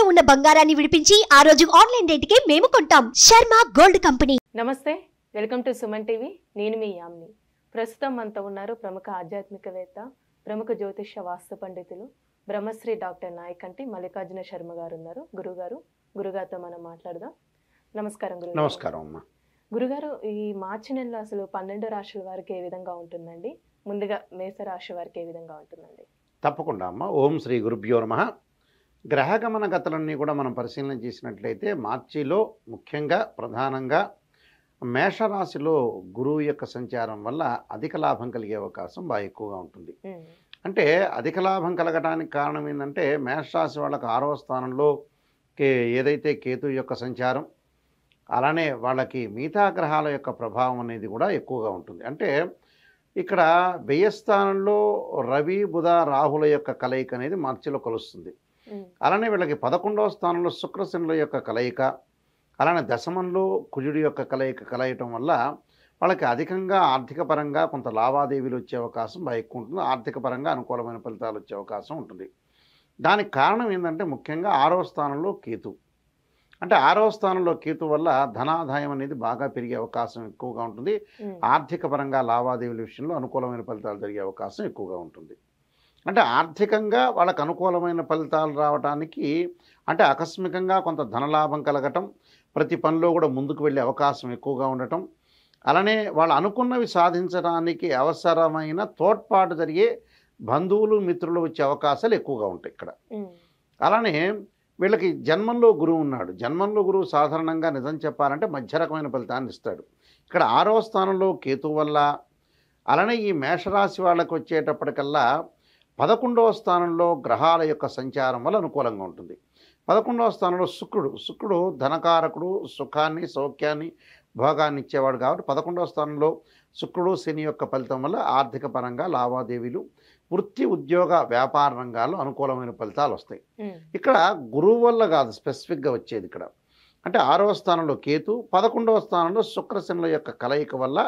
ఇంట్లో ఉన్న బంగారాన్ని విడిపించి ఆ రోజు ఆన్లైన్ కి మేము కొంటాం శర్మ గోల్డ్ కంపెనీ నమస్తే వెల్కమ్ టు సుమన్ టీవీ నేను మీ యామ్ని ప్రస్తుతం మనతో ఉన్నారు ప్రముఖ ఆధ్యాత్మికవేత్త ప్రముఖ జ్యోతిష వాస్తు పండితులు బ్రహ్మశ్రీ డాక్టర్ నాయక్ అంటే మల్లికార్జున శర్మ గారు ఉన్నారు గురుగారు గురుగారితో మనం మాట్లాడదాం నమస్కారం గురు నమస్కారం అమ్మా గురుగారు ఈ మార్చి నెలలో అసలు పన్నెండు రాశుల వారికి ఏ విధంగా ఉంటుందండి ముందుగా మేష రాశి వారికి ఏ విధంగా ఉంటుందండి తప్పకుండా అమ్మ ఓం శ్రీ గురుభ్యో నమ గ్రహగమన గతలన్నీ కూడా మనం పరిశీలన చేసినట్లయితే మార్చిలో ముఖ్యంగా ప్రధానంగా మేషరాశిలో గురువు యొక్క సంచారం వల్ల అధిక లాభం కలిగే అవకాశం బాగా ఎక్కువగా ఉంటుంది అంటే అధిక లాభం కలగడానికి కారణం ఏంటంటే మేషరాశి వాళ్ళకు ఆరవ స్థానంలో కే ఏదైతే కేతు యొక్క సంచారం అలానే వాళ్ళకి మిగతా గ్రహాల యొక్క ప్రభావం అనేది కూడా ఎక్కువగా ఉంటుంది అంటే ఇక్కడ వ్యయస్థానంలో రవి బుధ రాహుల యొక్క కలయిక అనేది మార్చిలో కలుస్తుంది అలానే వీళ్ళకి పదకొండవ స్థానంలో శుక్రశనుల యొక్క కలయిక అలానే దశమంలో కుజుడి యొక్క కలయిక కలయటం వల్ల వాళ్ళకి అధికంగా ఆర్థిక పరంగా కొంత లావాదేవీలు వచ్చే అవకాశం ఎక్కువ ఉంటుంది ఆర్థిక పరంగా అనుకూలమైన ఫలితాలు వచ్చే అవకాశం ఉంటుంది దానికి కారణం ఏంటంటే ముఖ్యంగా ఆరవ స్థానంలో కేతు అంటే ఆరవ స్థానంలో కేతు వల్ల ధనాదాయం అనేది బాగా పెరిగే అవకాశం ఎక్కువగా ఉంటుంది ఆర్థిక పరంగా లావాదేవీల విషయంలో అనుకూలమైన ఫలితాలు జరిగే అవకాశం ఎక్కువగా ఉంటుంది అంటే ఆర్థికంగా వాళ్ళకు అనుకూలమైన ఫలితాలు రావడానికి అంటే ఆకస్మికంగా కొంత ధనలాభం కలగటం ప్రతి పనిలో కూడా ముందుకు వెళ్ళే అవకాశం ఎక్కువగా ఉండటం అలానే వాళ్ళు అనుకున్నవి సాధించడానికి అవసరమైన తోడ్పాటు జరిగే బంధువులు మిత్రులు వచ్చే అవకాశాలు ఎక్కువగా ఉంటాయి ఇక్కడ అలానే వీళ్ళకి జన్మంలో గురువు ఉన్నాడు జన్మంలో గురువు సాధారణంగా నిజం చెప్పాలంటే మధ్య రకమైన ఫలితాన్ని ఇస్తాడు ఇక్కడ ఆరవ స్థానంలో కేతు వల్ల అలానే ఈ మేషరాశి వాళ్ళకు వచ్చేటప్పటికల్లా పదకొండవ స్థానంలో గ్రహాల యొక్క సంచారం వల్ల అనుకూలంగా ఉంటుంది పదకొండవ స్థానంలో శుక్రుడు శుక్రుడు ధనకారకుడు సుఖాన్ని సౌఖ్యాన్ని భోగాన్ని ఇచ్చేవాడు కాబట్టి పదకొండవ స్థానంలో శుక్రుడు శని యొక్క ఫలితం వల్ల ఆర్థిక పరంగా లావాదేవీలు వృత్తి ఉద్యోగ వ్యాపార రంగాల్లో అనుకూలమైన ఫలితాలు వస్తాయి ఇక్కడ గురువు వల్ల కాదు స్పెసిఫిక్గా వచ్చేది ఇక్కడ అంటే ఆరవ స్థానంలో కేతు పదకొండవ స్థానంలో శుక్రశనుల యొక్క కలయిక వల్ల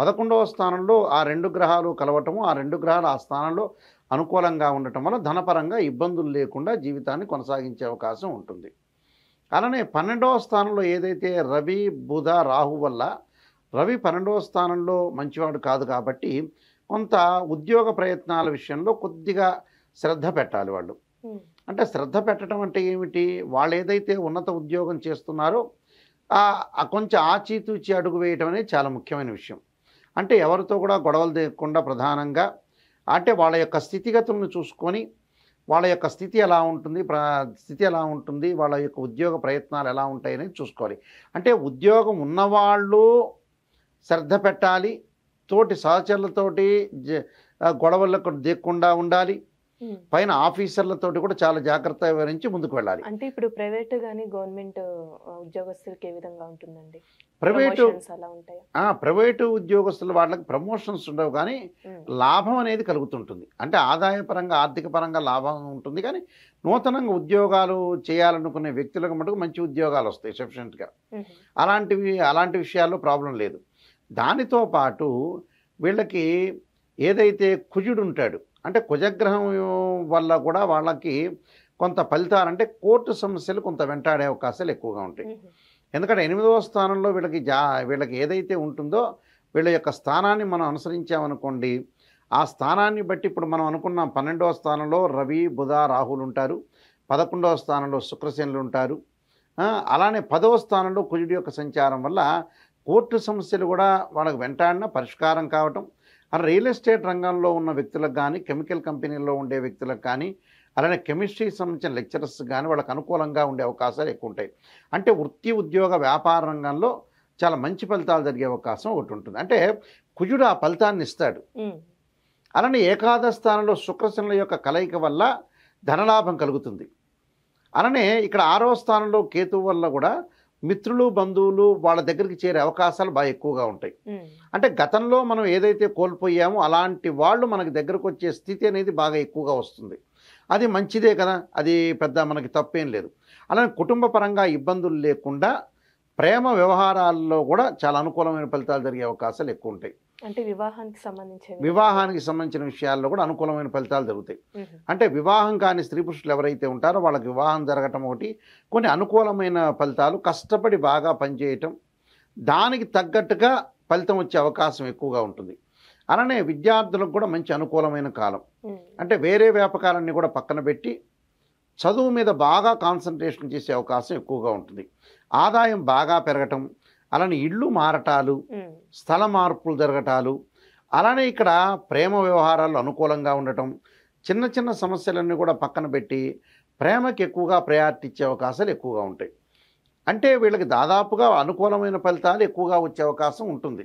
పదకొండవ స్థానంలో ఆ రెండు గ్రహాలు కలవటము ఆ రెండు గ్రహాలు ఆ స్థానంలో అనుకూలంగా ఉండటం వల్ల ధనపరంగా ఇబ్బందులు లేకుండా జీవితాన్ని కొనసాగించే అవకాశం ఉంటుంది అలానే పన్నెండవ స్థానంలో ఏదైతే రవి బుధ రాహు వల్ల రవి పన్నెండవ స్థానంలో మంచివాడు కాదు కాబట్టి కొంత ఉద్యోగ ప్రయత్నాల విషయంలో కొద్దిగా శ్రద్ధ పెట్టాలి వాళ్ళు అంటే శ్రద్ధ పెట్టడం అంటే ఏమిటి వాళ్ళు ఏదైతే ఉన్నత ఉద్యోగం చేస్తున్నారో కొంచెం ఆచితూచి అడుగు వేయటం అనేది చాలా ముఖ్యమైన విషయం అంటే ఎవరితో కూడా గొడవలు తీయకుండా ప్రధానంగా అంటే వాళ్ళ యొక్క స్థితిగతులను చూసుకొని వాళ్ళ యొక్క స్థితి ఎలా ఉంటుంది స్థితి ఎలా ఉంటుంది వాళ్ళ యొక్క ఉద్యోగ ప్రయత్నాలు ఎలా ఉంటాయని చూసుకోవాలి అంటే ఉద్యోగం ఉన్నవాళ్ళు శ్రద్ధ పెట్టాలి తోటి సహచరులతోటి గొడవలకు దిగకుండా ఉండాలి పైన ఆఫీసర్లతోటి కూడా చాలా జాగ్రత్త వివరించి ముందుకు వెళ్ళాలి అంటే ఇప్పుడు ప్రైవేట్ కానీ గవర్నమెంట్ ఉద్యోగస్తులకి ఏ విధంగా ఉంటుందండి ప్రైవేటు ప్రైవేటు ఉద్యోగస్తులు వాళ్ళకి ప్రమోషన్స్ ఉండవు కానీ లాభం అనేది కలుగుతుంటుంది అంటే ఆదాయపరంగా ఆర్థిక పరంగా లాభం ఉంటుంది కానీ నూతనంగా ఉద్యోగాలు చేయాలనుకునే వ్యక్తులకు మటుకు మంచి ఉద్యోగాలు వస్తాయి సఫిషియెంట్గా అలాంటివి అలాంటి విషయాల్లో ప్రాబ్లం లేదు దానితో పాటు వీళ్ళకి ఏదైతే కుజుడు ఉంటాడు అంటే కుజగ్రహం వల్ల కూడా వాళ్ళకి కొంత ఫలితాలు అంటే కోర్టు సమస్యలు కొంత వెంటాడే అవకాశాలు ఎక్కువగా ఉంటాయి ఎందుకంటే ఎనిమిదవ స్థానంలో వీళ్ళకి జా వీళ్ళకి ఏదైతే ఉంటుందో వీళ్ళ యొక్క స్థానాన్ని మనం అనుసరించామనుకోండి ఆ స్థానాన్ని బట్టి ఇప్పుడు మనం అనుకున్నాం పన్నెండవ స్థానంలో రవి బుధ రాహులు ఉంటారు పదకొండవ స్థానంలో శుక్రసేనులు ఉంటారు అలానే పదవ స్థానంలో కుజుడి యొక్క సంచారం వల్ల కోర్టు సమస్యలు కూడా వాళ్ళకు వెంటాడిన పరిష్కారం కావటం రియల్ ఎస్టేట్ రంగంలో ఉన్న వ్యక్తులకు కానీ కెమికల్ కంపెనీల్లో ఉండే వ్యక్తులకు కానీ అలానే కెమిస్ట్రీకి సంబంధించిన లెక్చరర్స్ కానీ వాళ్ళకి అనుకూలంగా ఉండే అవకాశాలు ఎక్కువ ఉంటాయి అంటే వృత్తి ఉద్యోగ వ్యాపార రంగంలో చాలా మంచి ఫలితాలు జరిగే అవకాశం ఒకటి ఉంటుంది అంటే కుజుడు ఆ ఫలితాన్ని ఇస్తాడు అలానే ఏకాదశ స్థానంలో శుక్రశనుల యొక్క కలయిక వల్ల ధనలాభం కలుగుతుంది అలానే ఇక్కడ ఆరో స్థానంలో కేతువు వల్ల కూడా మిత్రులు బంధువులు వాళ్ళ దగ్గరికి చేరే అవకాశాలు బాగా ఎక్కువగా ఉంటాయి అంటే గతంలో మనం ఏదైతే కోల్పోయామో అలాంటి వాళ్ళు మనకి దగ్గరకు వచ్చే స్థితి అనేది బాగా ఎక్కువగా వస్తుంది అది మంచిదే కదా అది పెద్ద మనకి తప్పేం లేదు అలానే కుటుంబ పరంగా ఇబ్బందులు లేకుండా ప్రేమ వ్యవహారాల్లో కూడా చాలా అనుకూలమైన ఫలితాలు జరిగే అవకాశాలు ఎక్కువ ఉంటాయి అంటే వివాహానికి సంబంధించి వివాహానికి సంబంధించిన విషయాల్లో కూడా అనుకూలమైన ఫలితాలు జరుగుతాయి అంటే వివాహం కాని స్త్రీ పురుషులు ఎవరైతే ఉంటారో వాళ్ళకి వివాహం జరగటం ఒకటి కొన్ని అనుకూలమైన ఫలితాలు కష్టపడి బాగా పనిచేయటం దానికి తగ్గట్టుగా ఫలితం వచ్చే అవకాశం ఎక్కువగా ఉంటుంది అలానే విద్యార్థులకు కూడా మంచి అనుకూలమైన కాలం అంటే వేరే వ్యాపకాలన్నీ కూడా పక్కన పెట్టి చదువు మీద బాగా కాన్సన్ట్రేషన్ చేసే అవకాశం ఎక్కువగా ఉంటుంది ఆదాయం బాగా పెరగటం అలానే ఇళ్ళు మారటాలు స్థల మార్పులు జరగటాలు అలానే ఇక్కడ ప్రేమ వ్యవహారాలు అనుకూలంగా ఉండటం చిన్న చిన్న సమస్యలన్నీ కూడా పక్కన పెట్టి ప్రేమకి ఎక్కువగా ప్రయారిటీ ఇచ్చే అవకాశాలు ఎక్కువగా ఉంటాయి అంటే వీళ్ళకి దాదాపుగా అనుకూలమైన ఫలితాలు ఎక్కువగా వచ్చే అవకాశం ఉంటుంది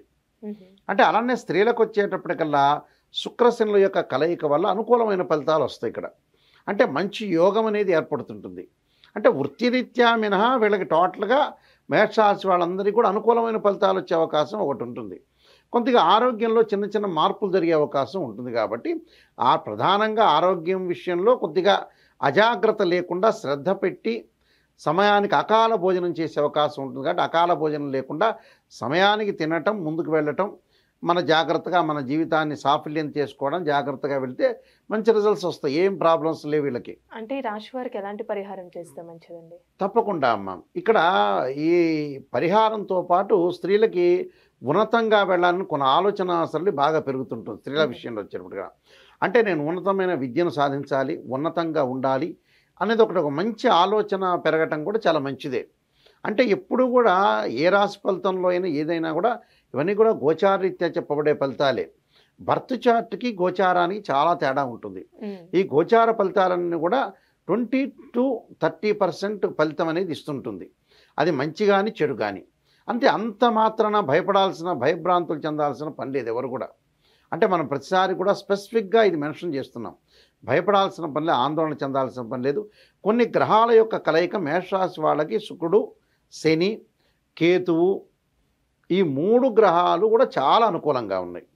అంటే అలానే స్త్రీలకు వచ్చేటప్పటికల్లా శుక్రశనుల యొక్క కలయిక వల్ల అనుకూలమైన ఫలితాలు వస్తాయి ఇక్కడ అంటే మంచి యోగం అనేది ఏర్పడుతుంటుంది అంటే వృత్తిరీత్యా మినహా వీళ్ళకి టోటల్గా మేషరాశి వాళ్ళందరికీ కూడా అనుకూలమైన ఫలితాలు వచ్చే అవకాశం ఒకటి ఉంటుంది కొద్దిగా ఆరోగ్యంలో చిన్న చిన్న మార్పులు జరిగే అవకాశం ఉంటుంది కాబట్టి ఆ ప్రధానంగా ఆరోగ్యం విషయంలో కొద్దిగా అజాగ్రత్త లేకుండా శ్రద్ధ పెట్టి సమయానికి అకాల భోజనం చేసే అవకాశం ఉంటుంది కాబట్టి అకాల భోజనం లేకుండా సమయానికి తినటం ముందుకు వెళ్ళటం మన జాగ్రత్తగా మన జీవితాన్ని సాఫల్యం చేసుకోవడం జాగ్రత్తగా వెళితే మంచి రిజల్ట్స్ వస్తాయి ఏం ప్రాబ్లమ్స్ లేవు వీళ్ళకి అంటే రాశి వారికి ఎలాంటి పరిహారం చేస్తే మంచిదండి తప్పకుండా అమ్మ ఇక్కడ ఈ పరిహారంతో పాటు స్త్రీలకి ఉన్నతంగా వెళ్ళాలని కొన్ని ఆలోచన అసలు బాగా పెరుగుతుంటుంది స్త్రీల విషయంలో వచ్చినప్పుడు అంటే నేను ఉన్నతమైన విద్యను సాధించాలి ఉన్నతంగా ఉండాలి అనేది ఒకటి ఒక మంచి ఆలోచన పెరగటం కూడా చాలా మంచిదే అంటే ఎప్పుడు కూడా ఏ రాశి ఫలితంలో అయినా ఏదైనా కూడా ఇవన్నీ కూడా గోచారరీత్యా చెప్పబడే ఫలితాలే బర్త్ చార్ట్కి గోచారానికి చాలా తేడా ఉంటుంది ఈ గోచార ఫలితాలన్నీ కూడా ట్వంటీ టు థర్టీ పర్సెంట్ ఫలితం అనేది ఇస్తుంటుంది అది మంచి కానీ చెడు కానీ అంతే అంత మాత్రాన భయపడాల్సిన భయభ్రాంతులు చెందాల్సిన పని లేదు ఎవరు కూడా అంటే మనం ప్రతిసారి కూడా స్పెసిఫిక్గా ఇది మెన్షన్ చేస్తున్నాం భయపడాల్సిన పని లేదు ఆందోళన చెందాల్సిన పని లేదు కొన్ని గ్రహాల యొక్క కలయిక మేషరాశి వాళ్ళకి శుక్రుడు శని కేతువు ఈ మూడు గ్రహాలు కూడా చాలా అనుకూలంగా ఉన్నాయి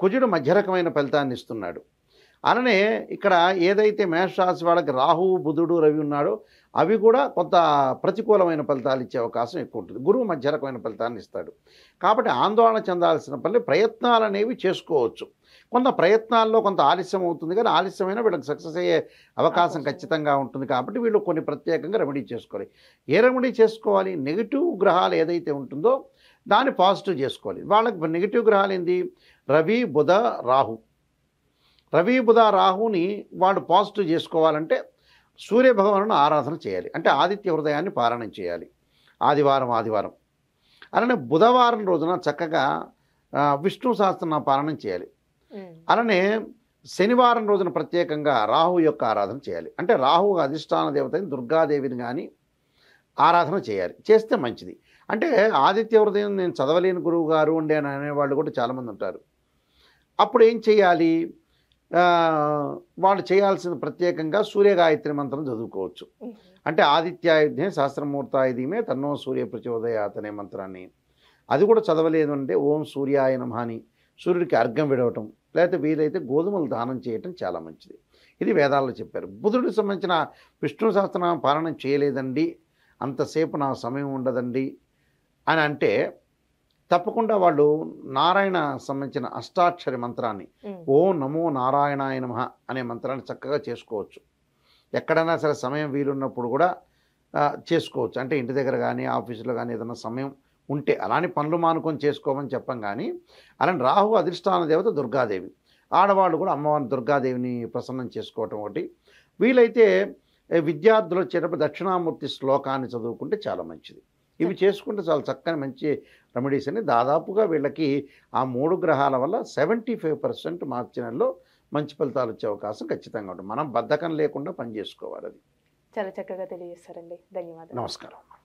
కుజుడు మధ్య రకమైన ఫలితాన్ని ఇస్తున్నాడు అలానే ఇక్కడ ఏదైతే మేషరాశి వాళ్ళకి రాహువు బుధుడు రవి ఉన్నాడో అవి కూడా కొంత ప్రతికూలమైన ఫలితాలు ఇచ్చే అవకాశం ఎక్కువ ఉంటుంది గురువు మధ్య రకమైన ఫలితాన్ని ఇస్తాడు కాబట్టి ఆందోళన చెందాల్సిన పని ప్రయత్నాలు అనేవి చేసుకోవచ్చు కొంత ప్రయత్నాల్లో కొంత ఆలస్యం అవుతుంది కానీ ఆలస్యమైన వీళ్ళకి సక్సెస్ అయ్యే అవకాశం ఖచ్చితంగా ఉంటుంది కాబట్టి వీళ్ళు కొన్ని ప్రత్యేకంగా రెమెడీ చేసుకోవాలి ఏ రెమెడీ చేసుకోవాలి నెగిటివ్ గ్రహాలు ఏదైతే ఉంటుందో దాన్ని పాజిటివ్ చేసుకోవాలి వాళ్ళకి నెగిటివ్ గ్రహాలు ఏంది రవి బుధ రాహు రవి బుధ రాహుని వాడు పాజిటివ్ చేసుకోవాలంటే సూర్యభగవాను ఆరాధన చేయాలి అంటే ఆదిత్య హృదయాన్ని పారాయణం చేయాలి ఆదివారం ఆదివారం అలానే బుధవారం రోజున చక్కగా విష్ణు సహస్రనామ పారాయణం చేయాలి అలానే శనివారం రోజున ప్రత్యేకంగా రాహు యొక్క ఆరాధన చేయాలి అంటే రాహు అధిష్టాన దేవతని దుర్గాదేవిని కానీ ఆరాధన చేయాలి చేస్తే మంచిది అంటే ఆదిత్య హృదయం నేను చదవలేని గురువు గారు ఉండే అని అనేవాళ్ళు కూడా చాలామంది ఉంటారు అప్పుడు ఏం చేయాలి వాళ్ళు చేయాల్సిన ప్రత్యేకంగా సూర్య గాయత్రి మంత్రం చదువుకోవచ్చు అంటే ఆదిత్యాయుధ్యం శాస్త్రమూర్తాయుధ్యమే తన్నో సూర్య ప్రచోదయాత్ అనే మంత్రాన్ని అది కూడా చదవలేదు అంటే ఓం సూర్యాయ నమహాని సూర్యుడికి అర్ఘం విడవటం లేకపోతే వీలైతే గోధుమలు దానం చేయటం చాలా మంచిది ఇది వేదాల్లో చెప్పారు బుధుడికి సంబంధించిన విష్ణు శాస్త్రనామ పాలన చేయలేదండి అంతసేపు నా సమయం ఉండదండి అని అంటే తప్పకుండా వాళ్ళు నారాయణ సంబంధించిన అష్టాక్షరి మంత్రాన్ని ఓ నమో నారాయణాయ నమ అనే మంత్రాన్ని చక్కగా చేసుకోవచ్చు ఎక్కడైనా సరే సమయం వీలున్నప్పుడు కూడా చేసుకోవచ్చు అంటే ఇంటి దగ్గర కానీ ఆఫీసులో కానీ ఏదైనా సమయం ఉంటే అలానే పనులు మానుకొని చేసుకోమని చెప్పం కానీ అలానే రాహు అధిష్టాన దేవత దుర్గాదేవి ఆడవాళ్ళు కూడా అమ్మవారిని దుర్గాదేవిని ప్రసన్నం చేసుకోవటం ఒకటి వీలైతే విద్యార్థులు వచ్చేటప్పుడు దక్షిణామూర్తి శ్లోకాన్ని చదువుకుంటే చాలా మంచిది ఇవి చేసుకుంటే చాలా చక్కని మంచి రెమెడీస్ అని దాదాపుగా వీళ్ళకి ఆ మూడు గ్రహాల వల్ల సెవెంటీ ఫైవ్ పర్సెంట్ మార్చి నెలలో మంచి ఫలితాలు వచ్చే అవకాశం ఖచ్చితంగా ఉంటుంది మనం బద్ధకం లేకుండా పనిచేసుకోవాలి అది చాలా చక్కగా తెలియజేస్తారండి ధన్యవాదాలు నమస్కారం